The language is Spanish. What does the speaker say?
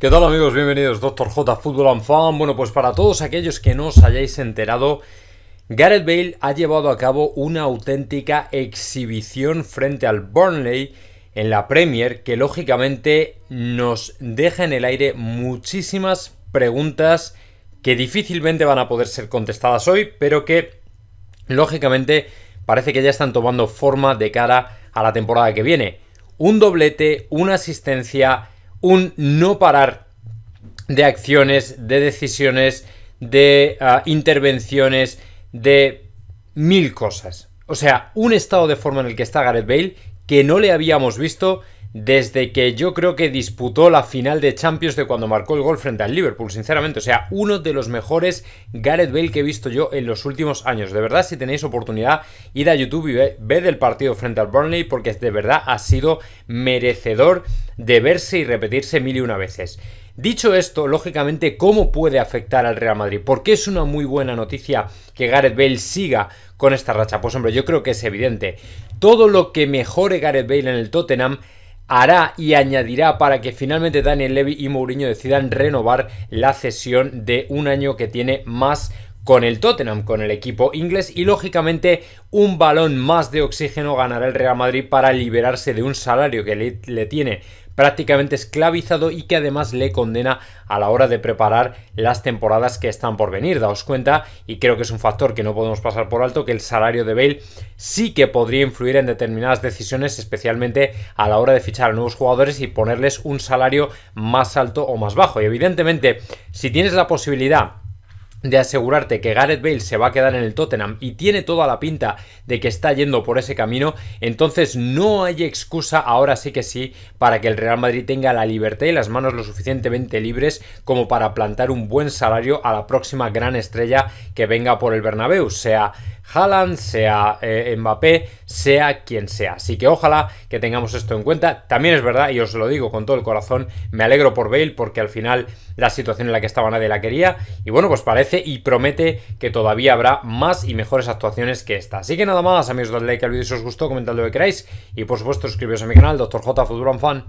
¿Qué tal amigos? Bienvenidos, Doctor J Fútbol and Fan. Bueno, pues para todos aquellos que no os hayáis enterado, Gareth Bale ha llevado a cabo una auténtica exhibición frente al Burnley en la Premier que lógicamente nos deja en el aire muchísimas preguntas que difícilmente van a poder ser contestadas hoy, pero que lógicamente parece que ya están tomando forma de cara a la temporada que viene. Un doblete, una asistencia, un no parar de acciones, de decisiones, de ah, intervenciones, de mil cosas. O sea, un estado de forma en el que está Gareth Bale que no le habíamos visto desde que yo creo que disputó la final de Champions de cuando marcó el gol frente al Liverpool, sinceramente. O sea, uno de los mejores Gareth Bale que he visto yo en los últimos años. De verdad, si tenéis oportunidad, id a YouTube y ve el partido frente al Burnley porque de verdad ha sido merecedor de verse y repetirse mil y una veces. Dicho esto, lógicamente, ¿cómo puede afectar al Real Madrid? ¿Por qué es una muy buena noticia que Gareth Bale siga con esta racha? Pues hombre, yo creo que es evidente. Todo lo que mejore Gareth Bale en el Tottenham hará y añadirá para que finalmente Daniel Levy y Mourinho decidan renovar la cesión de un año que tiene más con el Tottenham, con el equipo inglés y lógicamente un balón más de oxígeno ganará el Real Madrid para liberarse de un salario que le, tiene prácticamente esclavizado y que además le condena a la hora de preparar las temporadas que están por venir. Daos cuenta, y creo que es un factor que no podemos pasar por alto, que el salario de Bale sí que podría influir en determinadas decisiones, especialmente a la hora de fichar a nuevos jugadores y ponerles un salario más alto o más bajo. Y evidentemente, si tienes la posibilidad de asegurarte que Gareth Bale se va a quedar en el Tottenham y tiene toda la pinta de que está yendo por ese camino, entonces no hay excusa ahora sí que sí para que el Real Madrid tenga la libertad y las manos lo suficientemente libres como para plantar un buen salario a la próxima gran estrella que venga por el Bernabéu, sea Haaland, sea eh, Mbappé, sea quien sea. Así que ojalá que tengamos esto en cuenta. También es verdad, y os lo digo con todo el corazón, me alegro por Bale porque al final la situación en la que estaba nadie la quería. Y bueno, pues parece y promete que todavía habrá más y mejores actuaciones que esta. Así que nada más, amigos, dadle like al vídeo si os gustó, comentad lo que queráis. Y por supuesto, suscribiros a mi canal, Dr. J, Fan.